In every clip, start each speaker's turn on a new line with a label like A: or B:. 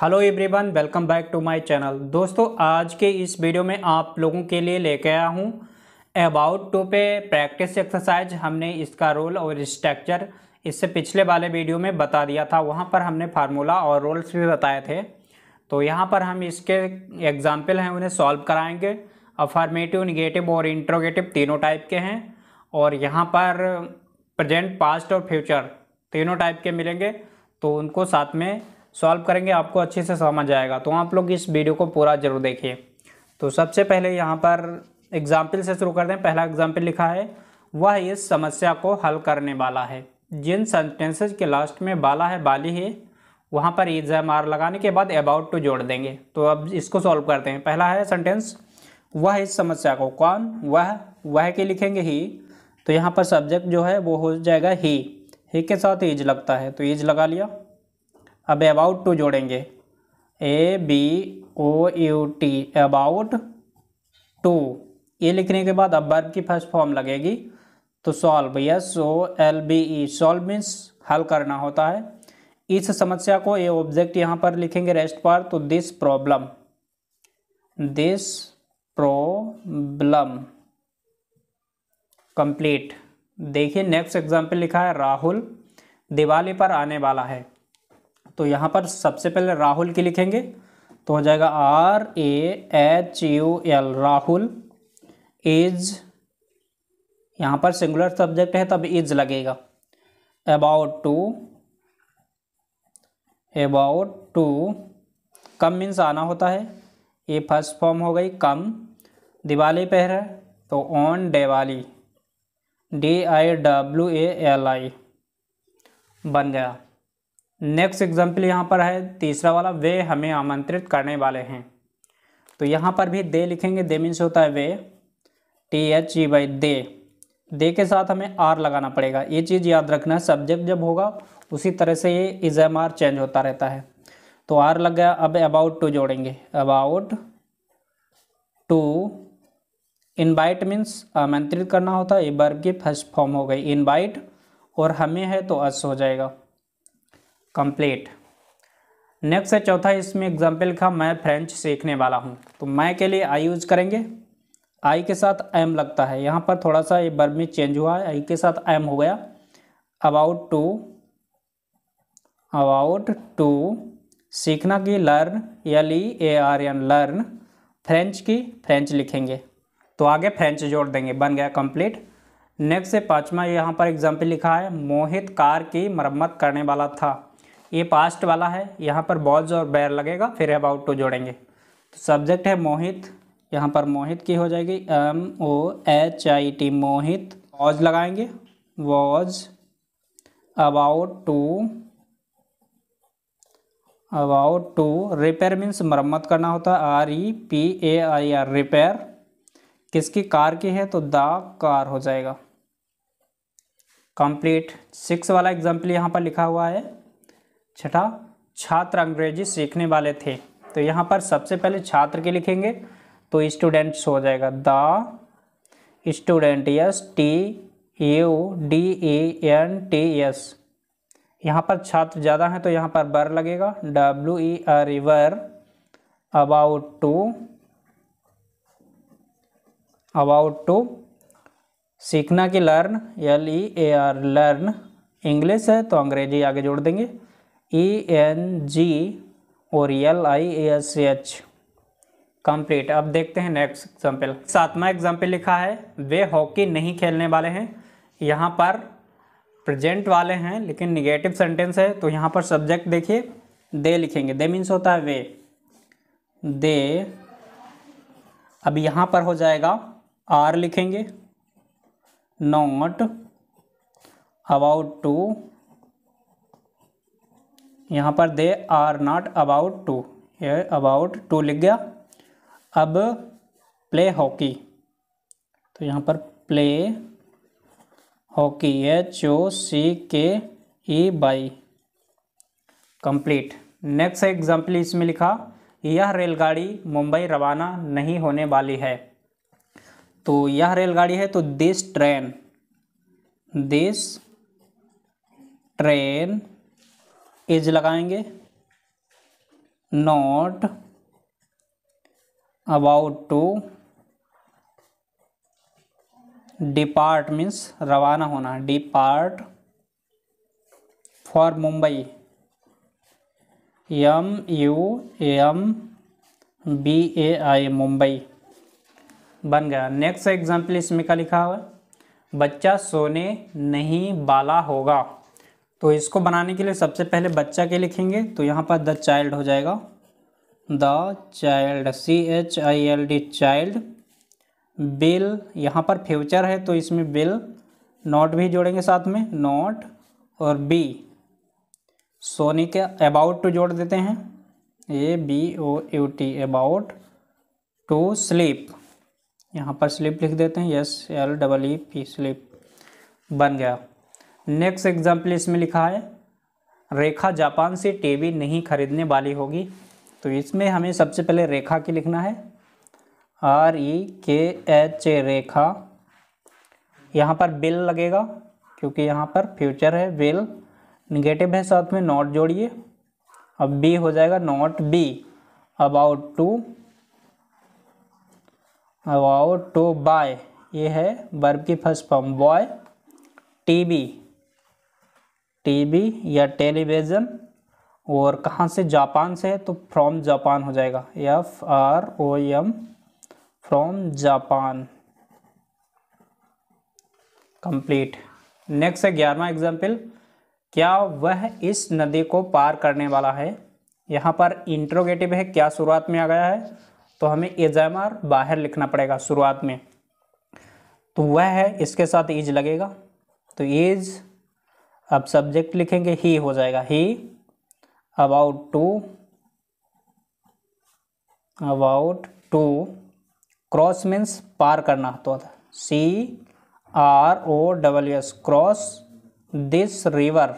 A: hello everyone welcome back to my channel दोस्तों आज के इस वीडियो में आप लोगों के लिए लेके आया हूँ अबाउट टू पे प्रैक्टिस एक्सरसाइज हमने इसका रोल और स्ट्रक्चर इससे पिछले वाले वीडियो में बता दिया था वहाँ पर हमने फार्मूला और रोल्स भी बताए थे तो यहाँ पर हम इसके एग्जाम्पल हैं उन्हें सॉल्व कराएँगे अफार्मेटिव निगेटिव और इंट्रोगेटिव तीनों टाइप के हैं और यहाँ पर प्रजेंट पास्ट और फ्यूचर तीनों टाइप के मिलेंगे तो उनको साथ में सॉल्व करेंगे आपको अच्छे से समझ आएगा तो आप लोग इस वीडियो को पूरा जरूर देखिए तो सबसे पहले यहाँ पर एग्जाम्पल से शुरू कर दें पहला एग्जाम्पल लिखा है वह इस समस्या को हल करने वाला है जिन सेंटेंसेज के लास्ट में बाला है बाली है वहाँ पर ईज मार लगाने के बाद अबाउट टू जोड़ देंगे तो अब इसको सॉल्व करते हैं पहला है सेंटेंस वह इस समस्या को कौन वह वह के लिखेंगे ही तो यहाँ पर सब्जेक्ट जो है वो हो जाएगा ही ही के साथ ईज लगता है तो ईज लगा लिया अब अबाउट टू जोड़ेंगे A B O U T about to ये लिखने के बाद अब बर्ब की फर्स्ट फॉर्म लगेगी तो solve S O L V E solve means हल करना होता है इस समस्या को ये ऑब्जेक्ट यहाँ पर लिखेंगे रेस्ट पर तो this problem this problem complete देखिए नेक्स्ट एग्जाम्पल लिखा है राहुल दिवाली पर आने वाला है तो यहाँ पर सबसे पहले राहुल की लिखेंगे तो हो जाएगा R A H U L Rahul is यहाँ पर सिंगुलर सब्जेक्ट है तब इज लगेगा about to about to come means आना होता है ये फर्स्ट फॉर्म हो गई कम दिवाली पे है तो on Diwali D I W A L I बन गया नेक्स्ट एग्जाम्पल यहाँ पर है तीसरा वाला वे हमें आमंत्रित करने वाले हैं तो यहाँ पर भी दे लिखेंगे दे मीन्स होता है वे T H E Y they they के साथ हमें आर लगाना पड़ेगा ये चीज़ याद रखना है सब्जेक्ट जब होगा उसी तरह से ये इज एम आर चेंज होता रहता है तो आर लग गया अब अबाउट टू जोड़ेंगे अबाउट टू इनवाइट मीन्स आमंत्रित करना होता है ये बर्ब की फर्स्ट फॉर्म हो गई इनवाइट और हमें है तो अस हो जाएगा कंप्लीट नेक्स्ट है चौथा इसमें एग्जाम्पल लिखा मैं फ्रेंच सीखने वाला हूँ तो मैं के लिए आई यूज करेंगे आई के साथ एम लगता है यहाँ पर थोड़ा सा ये बर्ब में चेंज हुआ है आई के साथ एम हो गया अबाउट टू अबाउट टू सीखना e की learn L E A R N learn French की फ्रेंच लिखेंगे तो आगे फ्रेंच जोड़ देंगे बन गया कंप्लीट नेक्स्ट से पाँचवा यहाँ पर एग्जाम्पल लिखा है मोहित कार की मरम्मत करने वाला था ये पास्ट वाला है यहाँ पर बॉल्स और बैर लगेगा फिर अबाउट टू जोड़ेंगे तो सब्जेक्ट है मोहित यहाँ पर मोहित की हो जाएगी M O H I T Mohit was लगाएंगे was about to about to repair means मरम्मत करना होता है R E P A I R repair किसकी कार की है तो द कार हो जाएगा कंप्लीट सिक्स वाला एग्जाम्पल यहाँ पर लिखा हुआ है छठा छात्र अंग्रेजी सीखने वाले थे तो यहाँ पर सबसे पहले छात्र के लिखेंगे तो स्टूडेंट्स हो जाएगा the student S T U D E N T S यहाँ पर छात्र ज़्यादा हैं तो यहाँ पर बर लगेगा W E R were about to about to सीखना की learn L E A R learn English है तो अंग्रेजी आगे जोड़ देंगे ई एन जी और L I S H complete अब देखते हैं नेक्स्ट एग्जाम्पल सातवां एग्जाम्पल लिखा है वे हॉकी नहीं खेलने वाले हैं यहाँ पर प्रेजेंट वाले हैं लेकिन निगेटिव सेंटेंस है तो यहाँ पर सब्जेक्ट देखिए दे लिखेंगे दे मीन्स होता है वे दे अब यहाँ पर हो जाएगा आर लिखेंगे नॉट अबाउट टू यहाँ पर they are not about to ये अबाउट टू लिख गया अब प्ले हॉकी तो यहाँ पर play hockey H O C K E Y complete next example इसमें लिखा यह रेलगाड़ी मुंबई रवाना नहीं होने वाली है तो यह रेलगाड़ी है तो this train this train is लगाएंगे not about to depart means रवाना होना depart for Mumbai M U M B A I Mumbai बन गया नेक्स्ट एग्जाम्पल इसमें का लिखा हुआ बच्चा सोने नहीं बाला होगा तो इसको बनाने के लिए सबसे पहले बच्चा के लिखेंगे तो यहाँ पर द चाइल्ड हो जाएगा the child C H I L D child will यहाँ पर फ्यूचर है तो इसमें बिल नॉट भी जोड़ेंगे साथ में नॉट और बी सोनी के अबाउट टू जोड़ देते हैं A B O U T about to sleep यहाँ पर स्लीप लिख देते हैं S L double E P sleep बन गया नेक्स्ट एग्जाम्पल इसमें लिखा है रेखा जापान से टीवी नहीं खरीदने वाली होगी तो इसमें हमें सबसे पहले रेखा की लिखना है आर ई के एच ए रेखा यहाँ पर बिल लगेगा क्योंकि यहाँ पर फ्यूचर है बिल निगेटिव है साथ में नॉट जोड़िए अब बी हो जाएगा not be about to about to buy ये है बर्ब की first form buy T V TV या टेलीविज़न और कहाँ से जापान से है तो फ्रॉम जापान हो जाएगा F R O M from Japan complete next है ग्यारहवा एग्जाम्पल क्या वह इस नदी को पार करने वाला है यहाँ पर इंट्रोगेटिव है क्या शुरुआत में आ गया है तो हमें एजाम बाहर लिखना पड़ेगा शुरुआत में तो वह है इसके साथ इज लगेगा तो इज़ अब सब्जेक्ट लिखेंगे ही हो जाएगा he about to about to cross means पार करना तो होता C R O W S cross this river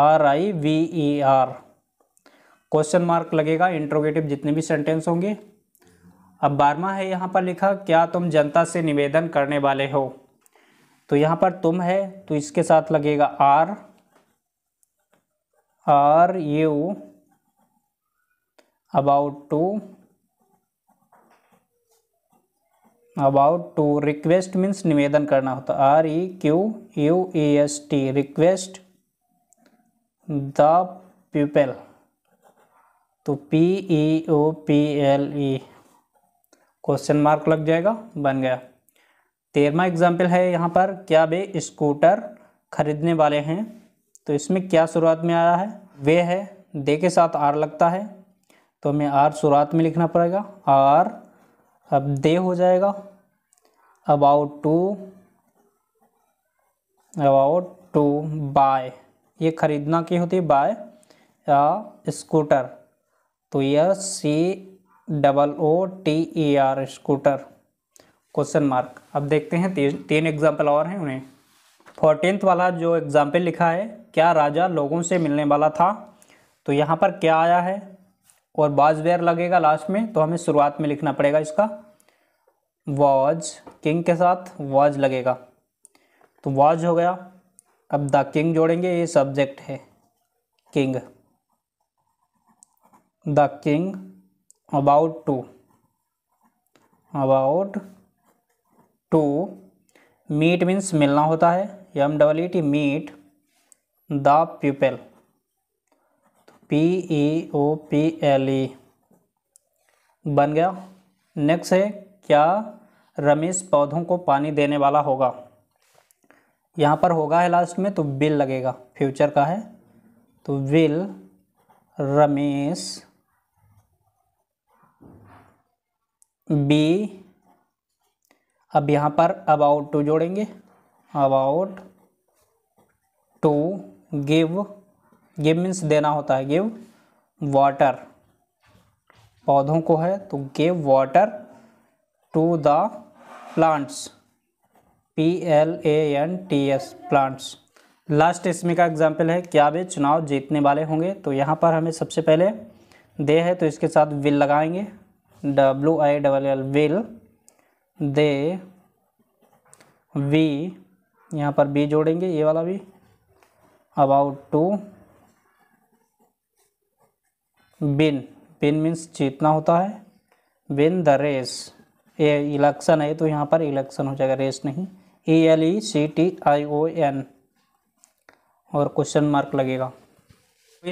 A: R I V E R question mark लगेगा इंट्रोगेटिव जितने भी सेंटेंस होंगे अब बारवा है यहाँ पर लिखा क्या तुम जनता से निवेदन करने वाले हो तो यहाँ पर तुम है तो इसके साथ लगेगा are are you about to about to request means निवेदन करना होता R E Q U E S T request the people तो P E O P L E question mark लग जाएगा बन गया तेरहवा एग्जाम्पल है यहाँ पर क्या वे स्कूटर खरीदने वाले हैं तो इसमें क्या शुरुआत में आया है वे है दे के साथ आर लगता है तो हमें आर शुरुआत में लिखना पड़ेगा आर अब दे हो जाएगा about to about to buy ये खरीदना की होती है बाय या स्कूटर तो यह C double O T E R scooter question mark अब देखते हैं तीन तीन एग्जाम्पल और हैं उन्हें फोर्टीनथ वाला जो एग्जाम्पल लिखा है क्या राजा लोगों से मिलने वाला था तो यहाँ पर क्या आया है और बाज वेयर लगेगा लास्ट में तो हमें शुरुआत में लिखना पड़ेगा इसका वॉज किंग के साथ वॉज लगेगा तो वॉज हो गया अब द किंग जोड़ेंगे ये सब्जेक्ट है king the king about to about to meet means मिलना होता है M double E T meet the people P E O P L E बन गया नेक्स्ट है क्या रमेश पौधों को पानी देने वाला होगा यहाँ पर होगा है लास्ट में तो बिल लगेगा फ्यूचर का है तो विल रमेश बी अब यहाँ पर अबाउट टू जोड़ेंगे about to give give means देना होता है गिव वाटर पौधों को है तो give water to the plants P L A N T S plants last इसमें का एग्जाम्पल है क्या वे चुनाव जीतने वाले होंगे तो यहाँ पर हमें सबसे पहले दे है तो इसके साथ विल लगाएंगे W I double L will they we यहाँ पर बी जोड़ेंगे ये वाला भी about to win win means जीतना होता है बिन द रेस ये इलेक्शन है तो यहाँ पर इलेक्शन हो जाएगा रेस नहीं E L E C T I O N और क्वेश्चन मार्क लगेगा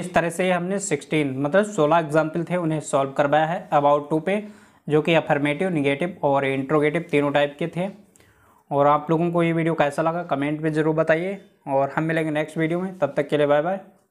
A: इस तरह से हमने 16 मतलब 16 एग्जाम्पल थे उन्हें सॉल्व करवाया है अबाउट टू पे जो कि अफर्मेटिव निगेटिव और इंट्रोगेटिव तीनों टाइप के थे और आप लोगों को ये वीडियो कैसा लगा कमेंट में ज़रूर बताइए और हम मिलेंगे नेक्स्ट वीडियो में तब तक के लिए बाय बाय